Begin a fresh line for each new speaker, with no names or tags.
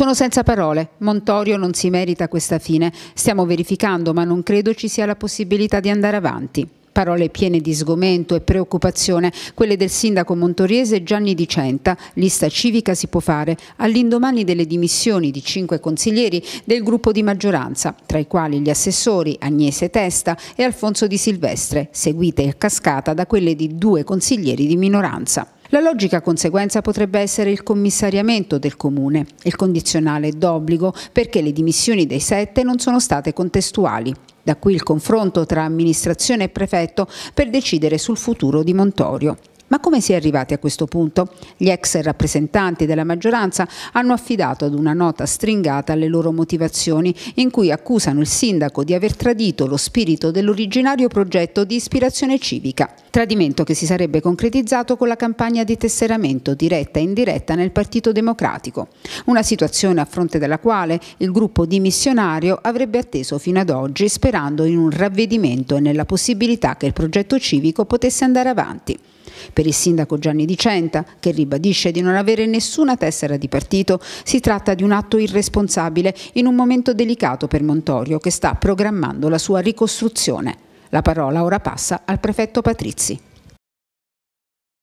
Sono senza parole. Montorio non si merita questa fine. Stiamo verificando, ma non credo ci sia la possibilità di andare avanti. Parole piene di sgomento e preoccupazione, quelle del sindaco montoriese Gianni Dicenta, lista civica si può fare, all'indomani delle dimissioni di cinque consiglieri del gruppo di maggioranza, tra i quali gli assessori Agnese Testa e Alfonso Di Silvestre, seguite a cascata da quelle di due consiglieri di minoranza. La logica conseguenza potrebbe essere il commissariamento del comune, il condizionale d'obbligo perché le dimissioni dei sette non sono state contestuali. Da qui il confronto tra amministrazione e prefetto per decidere sul futuro di Montorio. Ma come si è arrivati a questo punto? Gli ex rappresentanti della maggioranza hanno affidato ad una nota stringata le loro motivazioni, in cui accusano il sindaco di aver tradito lo spirito dell'originario progetto di ispirazione civica. Tradimento che si sarebbe concretizzato con la campagna di tesseramento diretta e indiretta nel Partito Democratico. Una situazione a fronte della quale il gruppo dimissionario avrebbe atteso fino ad oggi sperando in un ravvedimento e nella possibilità che il progetto civico potesse andare avanti. Per il sindaco Gianni Di Centa, che ribadisce di non avere nessuna tessera di partito, si tratta di un atto irresponsabile in un momento delicato per Montorio, che sta programmando la sua ricostruzione. La parola ora passa al prefetto Patrizi.